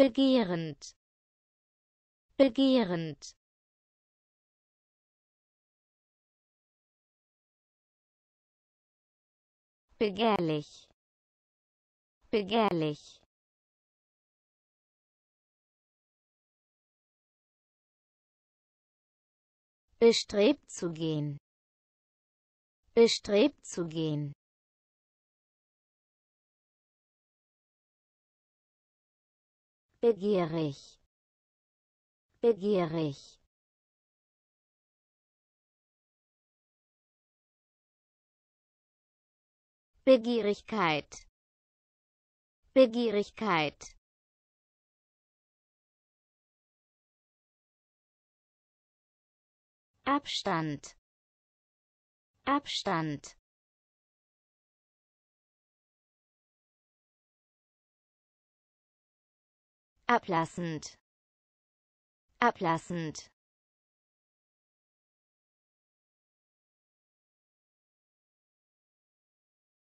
begehrend begehrend begehrlich begehrlich bestrebt zu gehen bestrebt zu gehen begierig begierig Begierigkeit Begierigkeit Abstand Abstand ablassend ablassend